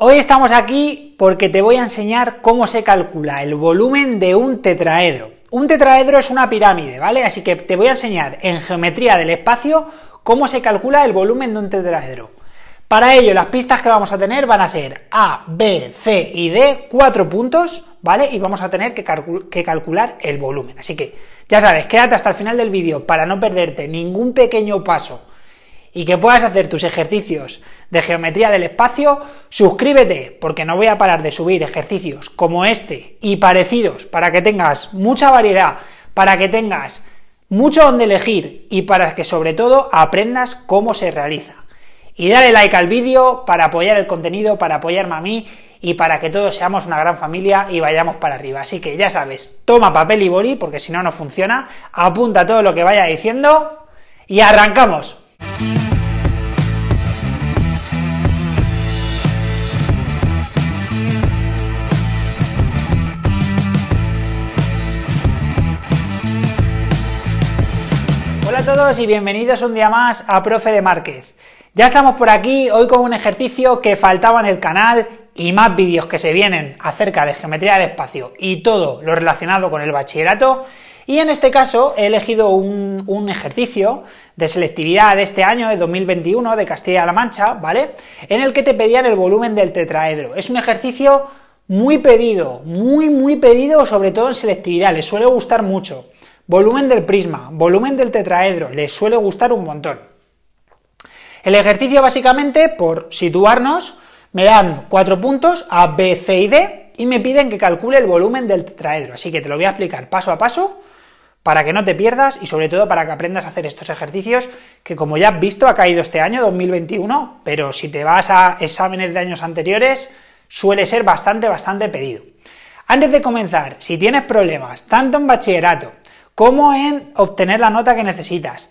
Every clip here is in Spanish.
Hoy estamos aquí porque te voy a enseñar cómo se calcula el volumen de un tetraedro. Un tetraedro es una pirámide, ¿vale? Así que te voy a enseñar en geometría del espacio cómo se calcula el volumen de un tetraedro. Para ello, las pistas que vamos a tener van a ser A, B, C y D, cuatro puntos, ¿vale? Y vamos a tener que, calcular el volumen. Así que, ya sabes, quédate hasta el final del vídeo para no perderte ningún pequeño paso y que puedas hacer tus ejercicios de geometría del espacio, suscríbete porque no voy a parar de subir ejercicios como este y parecidos para que tengas mucha variedad, para que tengas mucho donde elegir y para que sobre todo aprendas cómo se realiza. Y dale like al vídeo para apoyar el contenido, para apoyarme a mí y para que todos seamos una gran familia y vayamos para arriba. Así que ya sabes, toma papel y boli porque si no no funciona, apunta todo lo que vaya diciendo y arrancamos. Hola a todos y bienvenidos un día más a Profe de Márquez. Ya estamos por aquí hoy con un ejercicio que faltaba en el canal y más vídeos que se vienen acerca de geometría del espacio y todo lo relacionado con el bachillerato. Y en este caso he elegido un, un ejercicio de selectividad de este año, de 2021, de Castilla-La Mancha, ¿vale? En el que te pedían el volumen del tetraedro. Es un ejercicio muy pedido, muy, muy pedido, sobre todo en selectividad, les suele gustar mucho. Volumen del prisma, volumen del tetraedro, les suele gustar un montón. El ejercicio básicamente, por situarnos, me dan cuatro puntos A, B, C y D y me piden que calcule el volumen del tetraedro. Así que te lo voy a explicar paso a paso para que no te pierdas y sobre todo para que aprendas a hacer estos ejercicios que como ya has visto ha caído este año 2021, pero si te vas a exámenes de años anteriores suele ser bastante, bastante pedido. Antes de comenzar, si tienes problemas tanto en bachillerato como en obtener la nota que necesitas,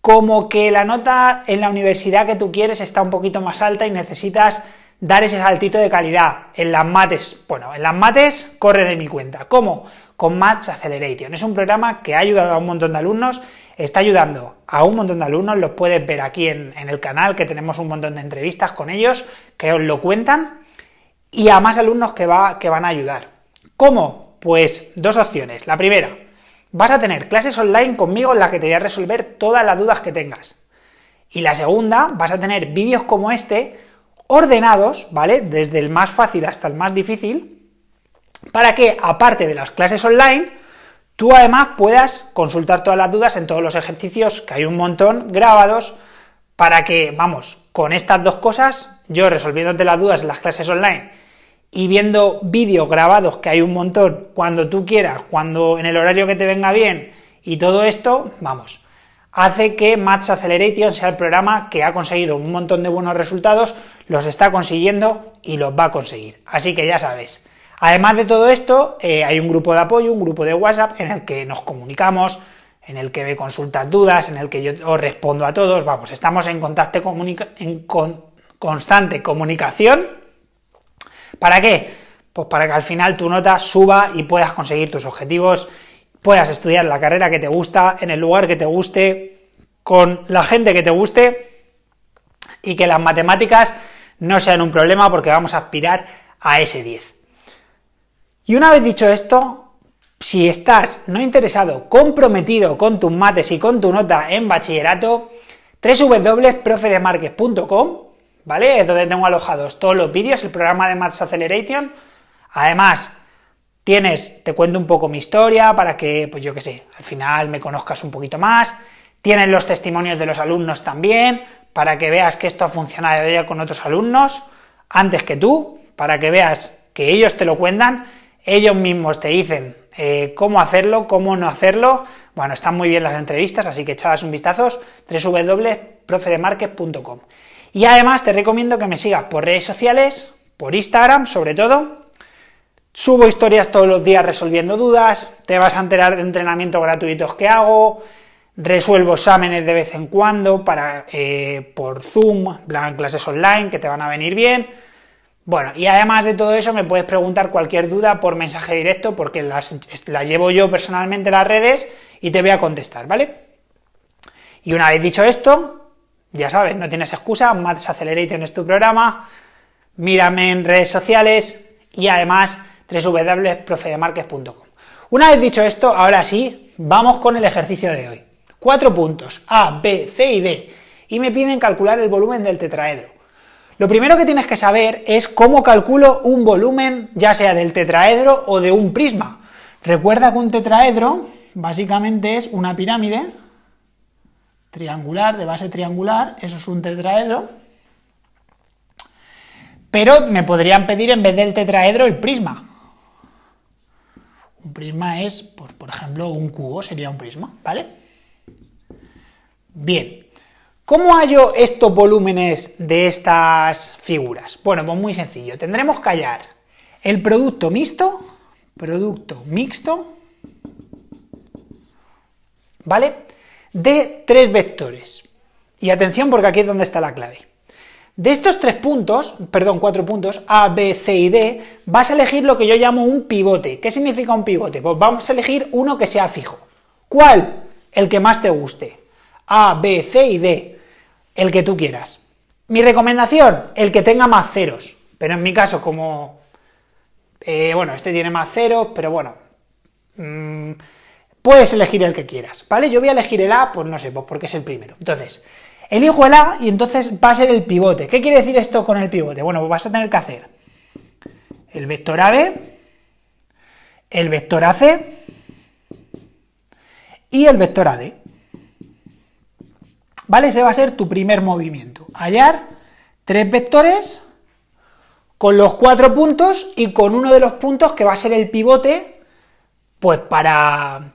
como que la nota en la universidad que tú quieres está un poquito más alta y necesitas dar ese saltito de calidad. En las mates, bueno, en las mates corre de mi cuenta. ¿Cómo? Con Match Acceleration. Es un programa que ha ayudado a un montón de alumnos, está ayudando a un montón de alumnos, los puedes ver aquí en, en el canal, que tenemos un montón de entrevistas con ellos, que os lo cuentan, y a más alumnos que, va, que van a ayudar. ¿Cómo? Pues dos opciones. La primera, vas a tener clases online conmigo en las que te voy a resolver todas las dudas que tengas. Y la segunda, vas a tener vídeos como este ordenados, ¿vale? Desde el más fácil hasta el más difícil, para que, aparte de las clases online, tú además puedas consultar todas las dudas en todos los ejercicios, que hay un montón, grabados, para que, vamos, con estas dos cosas, yo resolviéndote las dudas en las clases online y viendo vídeos grabados, que hay un montón, cuando tú quieras, cuando en el horario que te venga bien y todo esto, vamos, hace que Match Acceleration sea el programa que ha conseguido un montón de buenos resultados, los está consiguiendo y los va a conseguir. Así que ya sabes. Además de todo esto, eh, hay un grupo de apoyo, un grupo de WhatsApp en el que nos comunicamos, en el que ve consultas dudas, en el que yo os respondo a todos. Vamos, estamos en, contacto en constante comunicación. ¿Para qué? Pues para que al final tu nota suba y puedas conseguir tus objetivos puedas estudiar la carrera que te gusta, en el lugar que te guste, con la gente que te guste y que las matemáticas no sean un problema porque vamos a aspirar a ese 10. Y una vez dicho esto, si estás no interesado, comprometido con tus mates y con tu nota en bachillerato, www.profedemarques.com, ¿vale? Es donde tengo alojados todos los vídeos, el programa de Maths Acceleration. Además, Tienes, te cuento un poco mi historia para que, pues yo qué sé, al final me conozcas un poquito más. Tienes los testimonios de los alumnos también, para que veas que esto ha funcionado ya con otros alumnos, antes que tú, para que veas que ellos te lo cuentan, ellos mismos te dicen eh, cómo hacerlo, cómo no hacerlo. Bueno, están muy bien las entrevistas, así que echadas un vistazo, www.profedemarket.com Y además te recomiendo que me sigas por redes sociales, por Instagram sobre todo, Subo historias todos los días resolviendo dudas, te vas a enterar de entrenamientos gratuitos que hago, resuelvo exámenes de vez en cuando para, eh, por Zoom, en clases online que te van a venir bien. Bueno, y además de todo eso me puedes preguntar cualquier duda por mensaje directo porque las, llevo yo personalmente las redes y te voy a contestar, ¿vale? Y una vez dicho esto, ya sabes, no tienes excusa, Maths Accelerator es tu programa, mírame en redes sociales y además www.profedemarquez.com. Una vez dicho esto, ahora sí, vamos con el ejercicio de hoy. Cuatro puntos, A, B, C y D, y me piden calcular el volumen del tetraedro. Lo primero que tienes que saber es cómo calculo un volumen, ya sea del tetraedro o de un prisma. Recuerda que un tetraedro básicamente es una pirámide triangular, de base triangular, eso es un tetraedro. Pero me podrían pedir en vez del tetraedro el prisma. Un prisma es, pues, por ejemplo, un cubo sería un prisma, ¿vale? Bien, ¿cómo hallo estos volúmenes de estas figuras? Bueno, pues muy sencillo, tendremos que hallar el producto mixto, producto mixto, ¿vale? De tres vectores. Y atención porque aquí es donde está la clave. De estos tres puntos, perdón, cuatro puntos, A, B, C y D, vas a elegir lo que yo llamo un pivote. ¿Qué significa un pivote? Pues vamos a elegir uno que sea fijo. ¿Cuál? El que más te guste. A, B, C y D. El que tú quieras. Mi recomendación, el que tenga más ceros. Pero en mi caso, como... Eh, bueno, este tiene más ceros, pero bueno... Mm, puedes elegir el que quieras, ¿vale? Yo voy a elegir el A, pues no sé, pues porque es el primero. Entonces, Elijo el A y entonces va a ser el pivote. ¿Qué quiere decir esto con el pivote? Bueno, pues vas a tener que hacer el vector AB, el vector AC y el vector AD. ¿Vale? Ese va a ser tu primer movimiento. Hallar tres vectores con los cuatro puntos y con uno de los puntos que va a ser el pivote, pues para,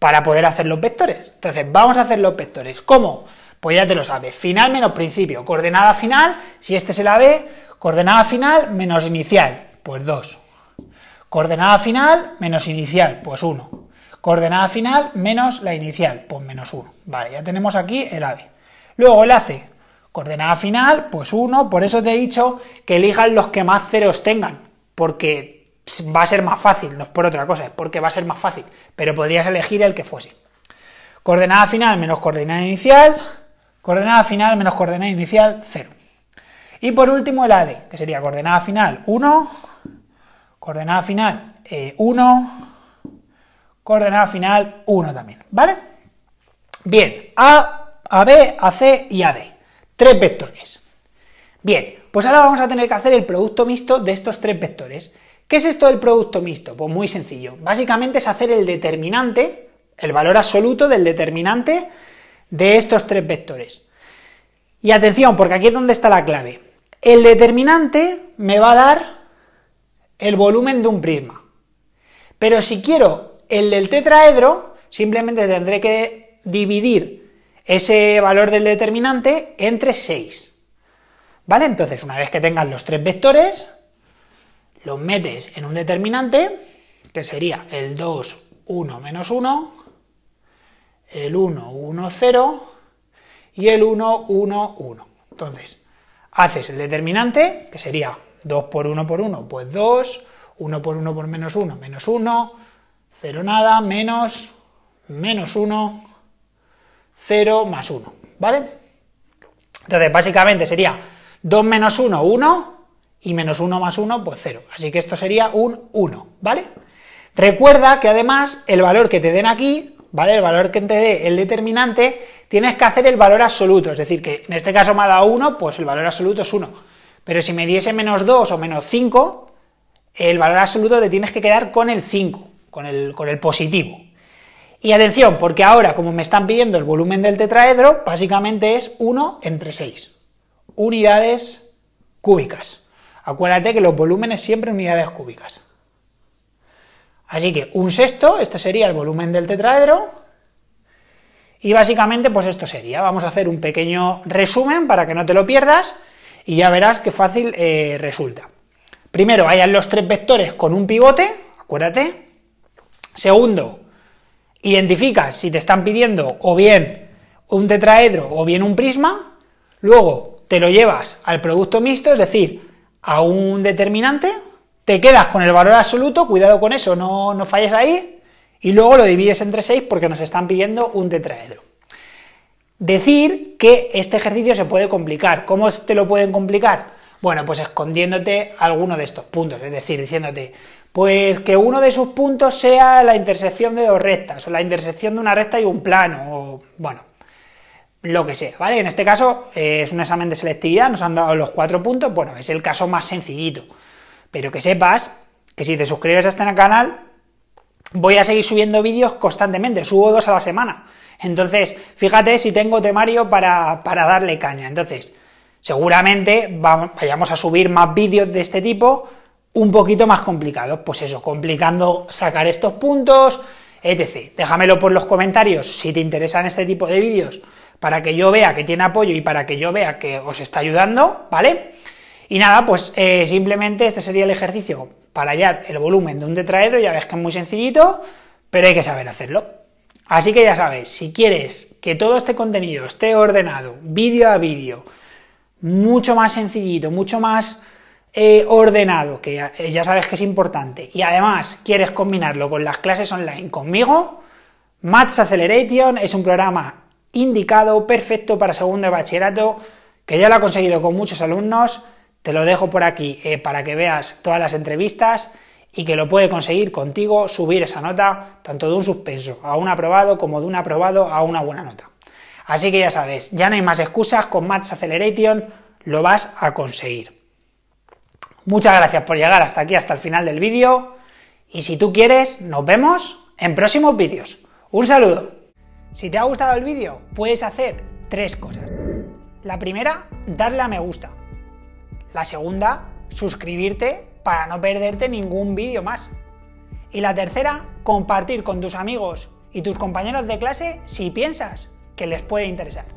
para poder hacer los vectores. Entonces, vamos a hacer los vectores. ¿Cómo? Pues ya te lo sabes. Final menos principio. Coordenada final, si este es el AB, coordenada final menos inicial, pues 2. Coordenada final menos inicial, pues 1. Coordenada final menos la inicial, pues menos 1. Vale, ya tenemos aquí el AB. Luego el AC, coordenada final, pues 1. Por eso te he dicho que elijan los que más ceros tengan, porque va a ser más fácil, no es por otra cosa, es porque va a ser más fácil, pero podrías elegir el que fuese. Coordenada final menos coordenada inicial, coordenada final menos coordenada inicial 0. Y por último el AD, que sería coordenada final 1, coordenada final 1, eh, coordenada final 1 también, ¿vale? Bien, A, AB, AC y AD, tres vectores. Bien, pues ahora vamos a tener que hacer el producto mixto de estos tres vectores. ¿Qué es esto del producto mixto? Pues muy sencillo, básicamente es hacer el determinante, el valor absoluto del determinante de estos tres vectores. Y atención, porque aquí es donde está la clave. El determinante me va a dar el volumen de un prisma. Pero si quiero el del tetraedro, simplemente tendré que dividir ese valor del determinante entre 6. ¿Vale? Entonces, una vez que tengas los tres vectores, los metes en un determinante, que sería el 2, 1, menos 1, el 1, 1, 0 y el 1, 1, 1. Entonces, haces el determinante, que sería 2 por 1 por 1, pues 2, 1 por 1 por menos 1, menos 1, 0 nada, menos, menos 1, 0 más 1, ¿vale? Entonces, básicamente sería 2 menos 1, 1, y menos 1 más 1, pues 0. Así que esto sería un 1, ¿vale? Recuerda que además el valor que te den aquí ¿vale? El valor que te dé el determinante, tienes que hacer el valor absoluto, es decir, que en este caso me ha dado 1, pues el valor absoluto es 1. Pero si me diese menos 2 o menos 5, el valor absoluto te tienes que quedar con el 5, con el, con el positivo. Y atención, porque ahora, como me están pidiendo el volumen del tetraedro, básicamente es 1 entre 6, unidades cúbicas. Acuérdate que los volúmenes siempre unidades cúbicas. Así que un sexto, este sería el volumen del tetraedro, y básicamente pues esto sería. Vamos a hacer un pequeño resumen para que no te lo pierdas y ya verás qué fácil eh, resulta. Primero, hayan los tres vectores con un pivote, acuérdate. Segundo, identifica si te están pidiendo o bien un tetraedro o bien un prisma. Luego, te lo llevas al producto mixto, es decir, a un determinante, te quedas con el valor absoluto, cuidado con eso, no, no falles ahí, y luego lo divides entre 6 porque nos están pidiendo un tetraedro. Decir que este ejercicio se puede complicar. ¿Cómo te lo pueden complicar? Bueno, pues escondiéndote alguno de estos puntos, es decir, diciéndote, pues que uno de sus puntos sea la intersección de dos rectas, o la intersección de una recta y un plano, o bueno, lo que sea, ¿vale? En este caso eh, es un examen de selectividad, nos han dado los cuatro puntos, bueno, es el caso más sencillito. Pero que sepas que si te suscribes a este canal, voy a seguir subiendo vídeos constantemente, subo dos a la semana. Entonces, fíjate si tengo temario para, para darle caña. Entonces, seguramente vayamos a subir más vídeos de este tipo, un poquito más complicados. Pues eso, complicando sacar estos puntos, etc. Déjamelo por los comentarios si te interesan este tipo de vídeos para que yo vea que tiene apoyo y para que yo vea que os está ayudando, ¿vale? Y nada, pues eh, simplemente este sería el ejercicio para hallar el volumen de un tetraedro, ya ves que es muy sencillito, pero hay que saber hacerlo. Así que ya sabes, si quieres que todo este contenido esté ordenado vídeo a vídeo, mucho más sencillito, mucho más eh, ordenado, que eh, ya, sabes que es importante, y además quieres combinarlo con las clases online conmigo, Maths Acceleration es un programa indicado, perfecto para segundo de bachillerato, que ya lo ha conseguido con muchos alumnos, te lo dejo por aquí eh, para que veas todas las entrevistas y que lo puede conseguir contigo subir esa nota tanto de un suspenso a un aprobado como de un aprobado a una buena nota. Así que ya sabes, ya no hay más excusas, con Match Acceleration lo vas a conseguir. Muchas gracias por llegar hasta aquí, hasta el final del vídeo y si tú quieres, nos vemos en próximos vídeos. Un saludo. Si te ha gustado el vídeo, puedes hacer tres cosas. La primera, darle a me gusta. La segunda, suscribirte para no perderte ningún vídeo más. Y la tercera, compartir con tus amigos y tus compañeros de clase si piensas que les puede interesar.